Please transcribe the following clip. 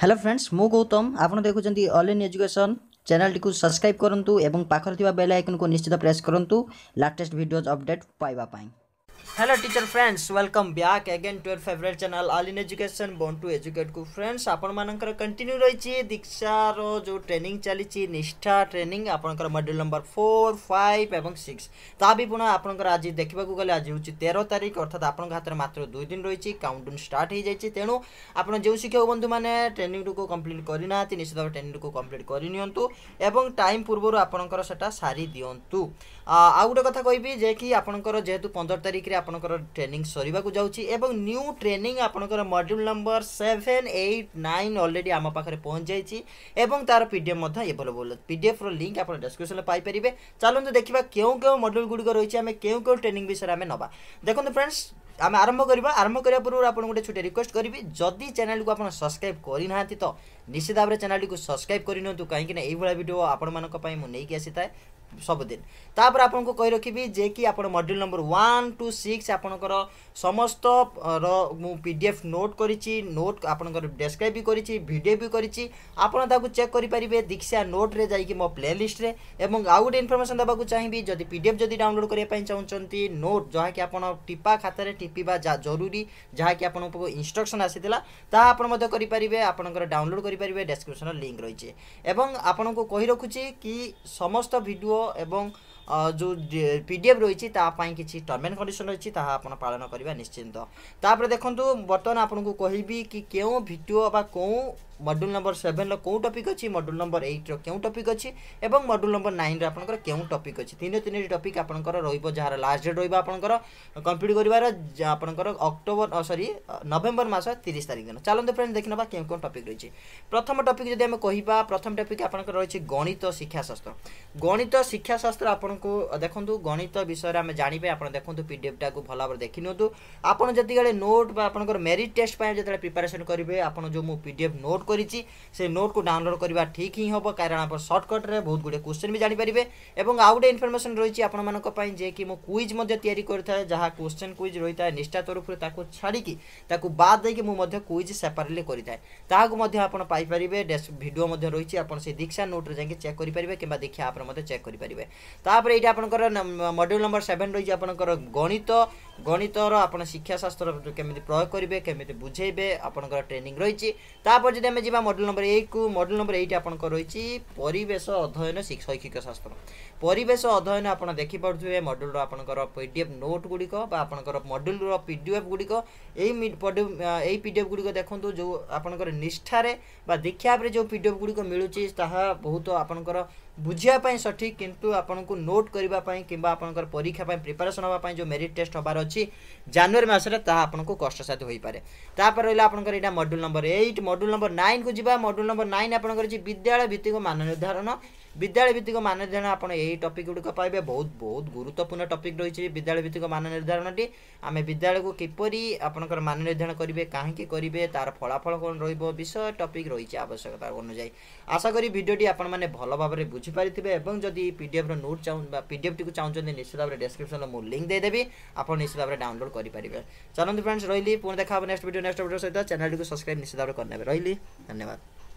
hello friends মু গৌতম আপনার দেখুম অনলাইন এজুকেশন চ্যানেলটি সবসক্রাইব করতু এবং পাখে থাকা বেল আইকন নিশ্চিত প্রেস করতু লাটেস্ট ভিডিওজ অপডেট পাইবা hello teacher friends welcome back again to your favorite channel all in education born to educate ku friends apan manankar continue roi chi diksha ro jo training chali chi nishtha training apankar module number 4 5 ebong 6 ta bi puna apankar aji dekhiba ku gale aji hochi 13 tarik orthat apank hatar matro 2 din roi chi countdown start hei jai chi tenu apan je shikha bandhu mane training ku complete kari na ti nishta training ku complete kari niyontu ebong time purbaru apankar seta sari diyontu ଆଉ ଗୋଟେ କଥା କହିବି ଯେ କି ଆପଣଙ୍କର ଯେହେତୁ ପନ୍ଦର ତାରିଖରେ আপনার ট্রেনিং সরিবাকু যাচ্ছি এবং নিউ ট্রেনিং আপনার module number seven eight nine already আম পাখে পৌঁছাইছি এবং তার পিডিএফ মধ্যে এভেলেবল পিডিএফর লিঙ্ক আপনার ডেসক্রিপশনে পাইপারে চালু দেখা কেউ কেউ মড্ୟୁଲ গুড়িক রয়েছে আমি কেউ কেউ ট্রেনিং বিষয়ে আমি নবা দেখুন ফ্রেন্ডস আমি আরম্ভ করা আরম্ভ করা পূর্ব আপনার গোটে ছোট রিকোয়েস্ট করবি যদি চ্যানেলকে আপনার সবসক্রাইব করে না তো নিশ্চিত ভাবে চ্যানেলটি সবসক্রাইব করে নিহতু কিনা এইভাবে ভিডিও আপনার আসি থাকে ସବୁଦିନ ତାପରେ ଆପଣଙ୍କୁ କହି ରଖିବି ଯେ କି ଆପଣ module number one two six ଆପଣଙ୍କର ସମସ୍ତର ମୁଁ ପି ଡି ଏଫ୍ ନୋଟ୍ କରିଛି ନୋଟ୍ ଆପଣଙ୍କର ଡେସ୍କ୍ରାଇବ୍ ବି କରିଛି ଭିଡ଼ିଓ ବି କରିଛି ଆପଣ ତାକୁ ଚେକ୍ କରିପାରିବେ ଦୀକ୍ଷା ନୋଟ୍ରେ ଯାଇକି ମୋ ପ୍ଲେ ଲିଷ୍ଟରେ ଏବଂ ଆଉ ଗୋଟେ ଇନଫର୍ମେସନ୍ ଦେବାକୁ ଚାହିଁବି ଯଦି ପି ଡି ଏଫ୍ ଯଦି ଡାଉନଲୋଡ଼୍ କରିବା ପାଇଁ ଚାହୁଁଛନ୍ତି ନୋଟ୍ ଯାହାକି ଆପଣ ଟିପା ଖାତାରେ ଟିପିବା ଜରୁରୀ ଯାହାକି ଆପଣଙ୍କ ଇନଷ୍ଟ୍ରକ୍ସନ୍ ଆସିଥିଲା ତାହା ଆପଣ ମଧ୍ୟ କରିପାରିବେ ଆପଣଙ୍କର ଡାଉନଲୋଡ଼୍ କରିପାରିବେ ଡେସ୍କ୍ରିପ୍ସନ୍ର ଲିଙ୍କ୍ ରହିଛି ଏବଂ ଆପଣଙ୍କୁ କହି ରଖୁଛି କି ସମସ୍ତ ଭିଡ଼ିଓ এবং ଯେଉଁ ପିଡ଼ିଏଫ୍ ରହିଛି ତାହା ପାଇଁ କିଛି ଟର୍ମ ଆଣ୍ଡ କଣ୍ଡିସନ୍ ରହିଛି ତାହା ଆପଣ ପାଳନ କରିବା ନିଶ୍ଚିନ୍ତ ତାପରେ ଦେଖନ୍ତୁ ବର୍ତ୍ତମାନ ଆପଣଙ୍କୁ କହିବି କି କେଉଁ ଭିଡ଼ିଓ ବା କେଉଁ ମଡ୍ୟୁଲ୍ ନମ୍ବର ସେଭେନ୍ର କେଉଁ ଟପିକ୍ ଅଛି ମଡ୍ୟୁଲ୍ ନମ୍ବର ଏଇଟ୍ର କେଉଁ ଟପିକ୍ ଅଛି ଏବଂ ମଡ୍ୟୁଲ୍ ନମ୍ବର ନାଇନ୍ର ଆପଣଙ୍କର କେଉଁ ଟପିକ୍ ଅଛି ତିନି ତିନିଟି ଟପିକ୍ ଆପଣଙ୍କର ରହିବ ଯାହାର ଲାଷ୍ଟ ଡେଟ୍ ରହିବ ଆପଣଙ୍କର କମ୍ପ୍ଲିଟ୍ କରିବାର ଆପଣଙ୍କର ଅକ୍ଟୋବର ସରି ନଭେମ୍ବର ମାସ ତିରିଶ ତାରିଖ ଦିନ ଚାଲନ୍ତୁ ଫ୍ରେଣ୍ଡ ଦେଖିନେବା କେଉଁ କେଉଁ ଟପିକ୍ ରହିଛି ପ୍ରଥମ ଟପିକ୍ ଯଦି ଆମେ କହିବା ପ୍ରଥମ ଟପିକ୍ ଆପଣଙ୍କର ରହିଛି ଗଣିତ ଶିକ୍ଷାଶାସ୍ତ୍ର ଗଣିତ শিক্ষাশাস্ত্র আপনার দেখুন গণিত বিষয়ে আমি জাঁবে আপনার দেখুন পিডিএফটা ভাল ভাবে দেখি নিউ আপনার যেতবে নোট বা আপনার মেরিট টেস্ট যেত প্রিপারেসন করবে আপনার যে পিডিএফ নোট করেছি সে নোট কু ডাউনলোড করা ঠিক হি হব কারণ আপনার সর্টকট্রে বহু গুড়ে কোশ্চেন বি জাঁপারে এবং আউ গোটে ইনফরমেসন রয়েছে আপনার যে কি মু কুইজ তৈরি করে থাকে যা কোশ্চেন কুইজ রয়েছে নিষ্ঠা তরফর তাকে ছাড়িকি তাকে বাদ দিয়ে মু কুইজ সেপারেটলি করে থাকে তাহলে আপনার পাইপারে ভিডিও রয়েছে আপনার সেই দীক্ষা নোট্রে যাই চেক করে পারে কিংবা দীক্ষা আপ্রে চেক করে କରିପାରିବେ ତାପରେ ଏଇଟା ଆପଣଙ୍କର ମଡ୍ୟୁଲ ନମ୍ବର ସେଭେନ୍ ରହିଛି ଆପଣଙ୍କର ଗଣିତ গণিতর আপনার শিক্ষাশাস্ত্র কেমি প্রয়োগ করবে কেমি বুঝাইবে আপনার ট্রেনিং রয়েছে তাপরে যদি আমি যা মডেল নম্বর এইট কু মডেল নম্বর এইট আপনার রয়েছে পরিবেশ অধ্যয়ন শৈক্ষিক শাস্ত্র পরিবেশ অধ্যয়ন আপনার দেখিপারে মডেল আপনার পিডিএফ নোট গুড়ি বা আপনার মডেল পিডিএফ গুড়ি এই এই পিডিএফ গুড়ি দেখুন যে আপনার নিষ্ঠার বা দীক্ষাপরে যে পিডিএফ গুড়ি মিলুচি তাহা বহুত আপনার বুঝিয়া সঠিক কিন্তু আপনার নোট করা কিংবা আপনার পরীক্ষা প্রিপারেসন হওয়া যে মেরিট টেস্ট হবার जानुवरी मासे तापनको कष्टसा परेन एउटा module number eight module number nine कुरा मड्युल नम्बर नाइन विद्यालय विद्यार्क मान निर्धारण ବିଦ୍ୟାଳୟ ଭିତ୍ତିକ ମାନ ନିର୍ଦ୍ଧାରଣ ଆପଣ ଏହି ଟପିକ୍ ଗୁଡ଼ିକ ପାଇବେ ବହୁତ ବହୁତ ଗୁରୁତ୍ୱପୂର୍ଣ୍ଣ ଟପିକ୍ ରହିଛି ବିଦ୍ୟାଳୟ ଭିତ୍ତିକ ମାନ ନିର୍ଦ୍ଧାରଣଟି ଆମେ ବିଦ୍ୟାଳୟକୁ କିପରି ଆପଣଙ୍କର ମାନ ନିର୍ଦ୍ଧାରଣ କରିବେ କାହିଁକି କରିବେ ତା'ର ଫଳାଫଳ କ'ଣ ରହିବ ବିଷୟ ଟପିକ୍ ରହିଛି ଆବଶ୍ୟକତା ଅନୁଯାୟୀ ଆଶା କରି ଭିଡ଼ିଓଟି ଆପଣମାନେ ଭଲ ଭାବରେ ବୁଝିପାରିଥିବେ ଏବଂ ଯଦି ପିଡ଼ିଏଫ୍ର ନୋଟ୍ ଚାହୁଁ ବା ପିଡ଼ିଏଫ୍ଟିକୁ ଚାହୁଁଛନ୍ତି ନିଶ୍ଚିତ ଭାବରେ ଡେସ୍କ୍ରିପସନ୍ରେ ମୁଁ ଲିଙ୍କ୍ ଦେଇଦେବି ଆପଣ ନିଶ୍ଚିତ ଭାବରେ ଡାଉନଲୋଡ଼୍ କରିପାରିବେ ଚାଲନ୍ତୁ ଫ୍ରେଣ୍ଡସ୍ ରହିଲି ପୁଣି ଦେଖା ହେବ ନେକ୍ସଟ ଭିଡ଼ିଓ ନେକ୍ସଟ ଭିଡ଼ିଓ ସହିତ ଚ୍ୟାନେଲ୍ଟିକୁ ସବସ୍କ୍ରାଇବ୍ ନିଶ୍ଚିତ ଭାବରେ କରିନେବେ ରହିଲି ଧନ୍ୟବାଦ